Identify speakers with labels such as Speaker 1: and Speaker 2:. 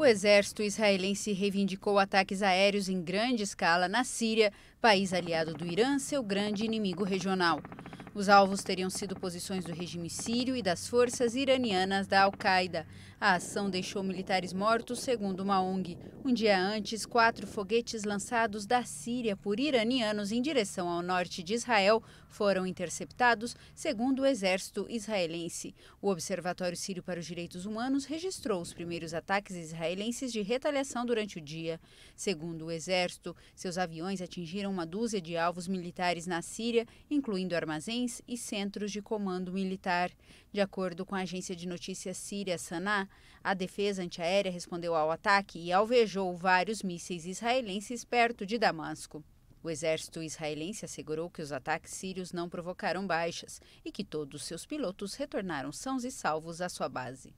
Speaker 1: O exército israelense reivindicou ataques aéreos em grande escala na Síria, país aliado do Irã, seu grande inimigo regional. Os alvos teriam sido posições do regime sírio e das forças iranianas da Al-Qaeda. A ação deixou militares mortos, segundo uma ONG. Um dia antes, quatro foguetes lançados da Síria por iranianos em direção ao norte de Israel foram interceptados, segundo o exército israelense. O Observatório Sírio para os Direitos Humanos registrou os primeiros ataques israelenses de retaliação durante o dia. Segundo o exército, seus aviões atingiram uma dúzia de alvos militares na Síria, incluindo armazéns prisões e centros de comando militar. De acordo com a agência de notícias síria Sanaa, a defesa antiaérea respondeu ao ataque e alvejou vários mísseis israelenses perto de Damasco. O exército israelense assegurou que os ataques sírios não provocaram baixas e que todos seus pilotos retornaram sãos e salvos à sua base.